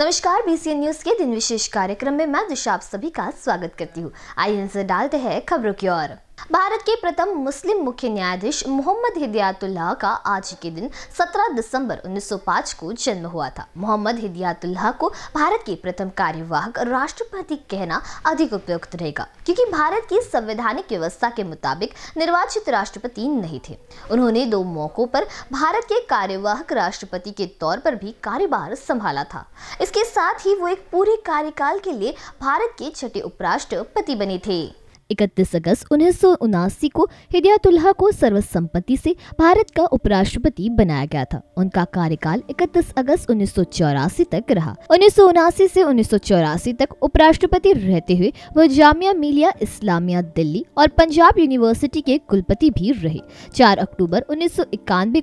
नमस्कार BCN news के दिन विशेष कार्यक्रम में मैं दिशा आप सभी का स्वागत करती हूँ आइए नजर डालते हैं खबरों की ओर भारत के प्रथम मुस्लिम मुख्य न्यायाधीश मोहम्मद हिदयातुल्लाह का आज के दिन 17 दिसंबर 1905 को जन्म हुआ था मोहम्मद हिदयातुल्लाह को भारत के प्रथम कार्यवाहक राष्ट्रपति कहना अधिक उपयुक्त रहेगा क्योंकि भारत की संवैधानिक व्यवस्था के मुताबिक निर्वाचित राष्ट्रपति नहीं थे उन्होंने दो मौकों पर भारत के कार्यवाहक राष्ट्रपति के तौर पर भी कार्यभार संभाला था इसके साथ ही वो एक पूरे कार्यकाल के लिए भारत के छठे उपराष्ट्रपति बने थे 31 अगस्त उन्नीस को हिदयातुल्हा को सर्वसम्मति से भारत का उपराष्ट्रपति बनाया गया था उनका कार्यकाल 31 अगस्त उन्नीस तक रहा उन्नीस से उन्नीस तक उपराष्ट्रपति रहते हुए वह जामिया मिलिया इस्लामिया दिल्ली और पंजाब यूनिवर्सिटी के कुलपति भी रहे चार अक्टूबर उन्नीस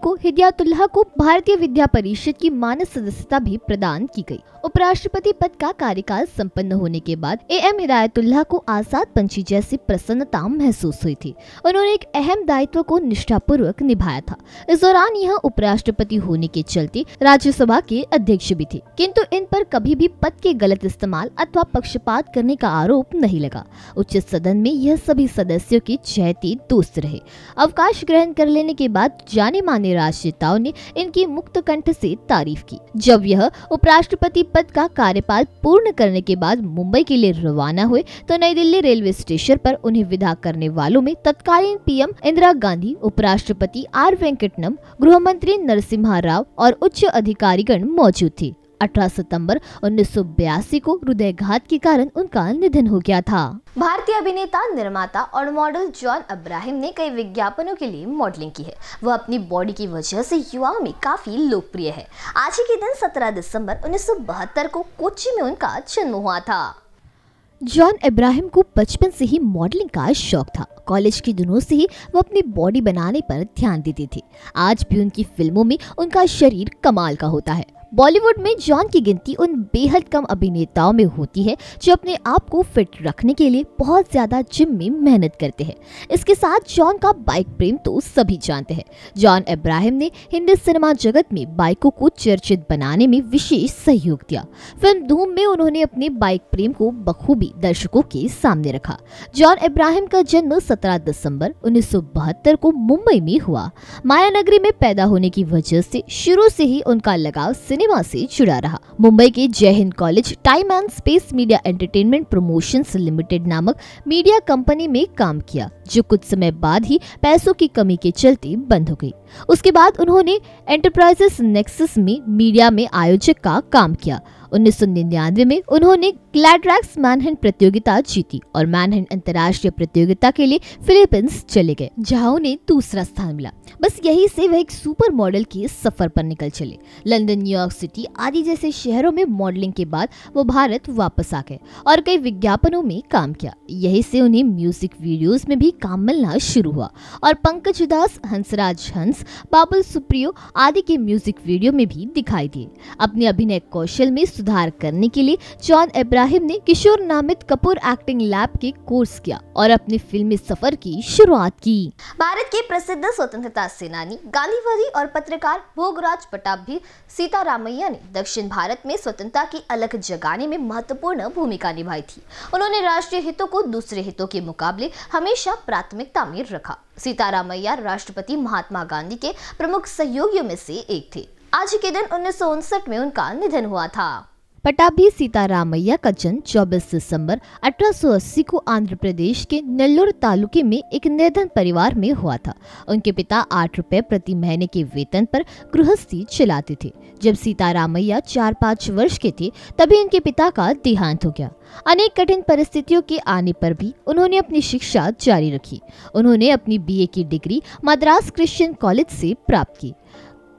को हिदयातुल्हा को भारतीय विद्या परिषद की मानस सदस्यता भी प्रदान की गयी उपराष्ट्रपति पद का कार्यकाल सम्पन्न होने के बाद ए एम हिदायतुल्ला को आजाद पंछी जैसे से प्रसन्नता महसूस हुई थी उन्होंने एक अहम दायित्व को निष्ठापूर्वक निभाया था इस दौरान यह उपराष्ट्रपति होने के चलते राज्यसभा के अध्यक्ष भी थे किंतु इन पर कभी भी पद के गलत इस्तेमाल अथवा पक्षपात करने का आरोप नहीं लगा उच्च सदन में यह सभी सदस्यों के चहती दोस्त रहे अवकाश ग्रहण कर लेने के बाद जाने माने राजनेताओं ने इनकी मुक्त कंठ से तारीफ की जब यह उपराष्ट्रपति पद का कार्यपाल पूर्ण करने के बाद मुंबई के लिए रवाना हुए तो नई दिल्ली रेलवे स्टेशन पर उन्हें विदा करने वालों में तत्कालीन पीएम इंदिरा गांधी उपराष्ट्रपति आर वेंकटनम गृह मंत्री नरसिम्हा राव और उच्च अधिकारीगण मौजूद थे 18 सितंबर 1982 को हृदयघात के कारण उनका निधन हो गया था भारतीय अभिनेता निर्माता और मॉडल जॉन अब्राहिम ने कई विज्ञापनों के लिए मॉडलिंग की है वह अपनी बॉडी की वजह से युवाओं में काफी लोकप्रिय है आज ही के दिन 17 दिसंबर 1972 को कोची में उनका जन्म हुआ था जॉन इब्राहिम को बचपन से ही मॉडलिंग का शौक था कॉलेज के दिनों से ही वो अपनी बॉडी बनाने पर ध्यान देते थे आज भी उनकी फिल्मों में उनका शरीर कमाल का होता है बॉलीवुड में जॉन की गिनती उन बेहद कम अभिनेताओं में होती है जो अपने आप को फिट रखने के लिए बहुत ज़्यादा जिम में मेहनत करते हैं इसके साथ जॉन का बाइक प्रेम तो सभी जानते हैं जॉन इब्राहिम ने हिंदी सिनेमा जगत में बाइकों को चर्चित बनाने में विशेष सहयोग दिया फिल्म धूम में उन्होंने अपने बाइक प्रेम को बखूबी दर्शकों के सामने रखा जॉन इब्राहिम का जन्म सत्रह दिसंबर उन्नीस को मुंबई में हुआ माया नगरी में पैदा होने की वजह से शुरू से ही उनका लगाव सिने सिनेमा से जुड़ा रहा मुंबई के Jai Hind college time and space media entertainment promotions limited नामक मीडिया कंपनी में काम किया जो कुछ समय बाद ही पैसों की कमी के चलते बंद हो गई उसके बाद उन्होंने एंटरप्राइजेस नेक्सस में मीडिया में आयोजक का काम किया 1999 में उन्होंने ग्लैड्रैक्स मैनहैंड प्रतियोगिता जीती और मैनहैंड अंतर्राष्ट्रीय प्रतियोगिता के लिए फिलीपींस चले गए जहां उन्हें दूसरा स्थान मिला बस यही से वह एक सुपर मॉडल के सफर पर निकल चले लंदन न्यूयॉर्क सिटी आदि जैसे शहरों में मॉडलिंग के बाद वो भारत वापस आ गए और कई विज्ञापनों में काम किया यही से उन्हें म्यूजिक वीडियोस में भी काम मिलना शुरू हुआ और पंकज उदास हंसराज हंस बाबुल सुप्रियो आदि के म्यूजिक वीडियो में भी दिखाई दिए अपने अभिनय कौशल में सुधार करने के लिए जॉन इब्राहिम ने किशोर नामित कपूर एक्टिंग लैब के कोर्स किया और अपने फिल्मी सफर की शुरुआत की भारत के प्रसिद्ध स्वतंत्रता सेनानी गांधीवादी और पत्रकार भोगराज प्रताप भी सीतारामैया ने दक्षिण भारत में स्वतंत्रता की अलग जगाने में महत्वपूर्ण भूमिका निभाई थी उन्होंने राष्ट्रीय हितों को दूसरे हितों के मुकाबले हमेशा प्राथमिकता में रखा सीतारामैया राष्ट्रपति महात्मा गांधी के प्रमुख सहयोगियों में से एक थे आज के दिन उन्नीस में उनका निधन हुआ था पटाभी सीतारामैया का जन्म 24 सितंबर 1880 को आंध्र प्रदेश के नेल्लोर तालुके में एक निर्धन परिवार में हुआ था उनके पिता आठ रुपए प्रति महीने के वेतन पर गृहस्थी चलाते थे जब सीतारामैया चार पाँच वर्ष के थे तभी उनके पिता का देहांत हो गया अनेक कठिन परिस्थितियों के आने पर भी उन्होंने अपनी शिक्षा जारी रखी उन्होंने अपनी बीए की डिग्री मद्रास क्रिश्चियन कॉलेज से प्राप्त की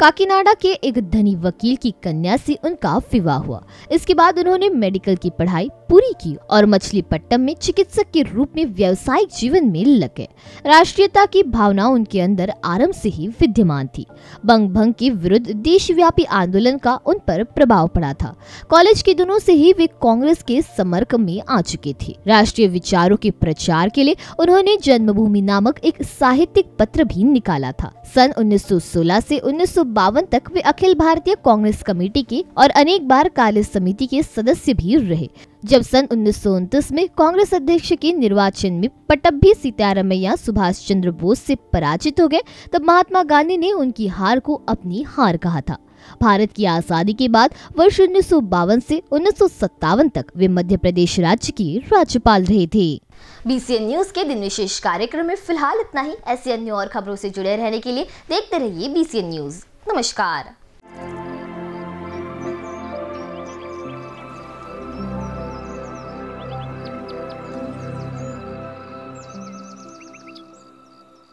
काकीनाडा के एक धनी वकील की कन्या से उनका विवाह हुआ इसके बाद उन्होंने मेडिकल की पढ़ाई पूरी की और पट्टम में चिकित्सक के रूप में व्यावसायिक जीवन में लग गए राष्ट्रीयता की भावना उनके अंदर आरंभ से ही विद्यमान थी बंग भंग के विरुद्ध देशव्यापी आंदोलन का उन पर प्रभाव पड़ा था कॉलेज के दिनों से ही वे कांग्रेस के समर्क में आ चुके थे राष्ट्रीय विचारों के प्रचार के लिए उन्होंने जन्मभूमि नामक एक साहित्यिक पत्र भी निकाला था सन 1916 से उन्नीस तक वे अखिल भारतीय कांग्रेस कमेटी के और अनेक बार कार्य समिति के सदस्य भी रहे जब सन उन्नीस में कांग्रेस अध्यक्ष के निर्वाचन में पटभी सीतारमैया सुभाष चंद्र बोस से पराजित हो गए तब महात्मा गांधी ने उनकी हार को अपनी हार कहा था भारत की आजादी के बाद वर्ष उन्नीस से उन्नीस तक वे मध्य प्रदेश राज्य के राज्यपाल रहे थे बीसीएन न्यूज के दिन विशेष कार्यक्रम में फिलहाल इतना ही ऐसी अन्य और खबरों से जुड़े रहने के लिए देखते रहिए बीसीएन न्यूज नमस्कार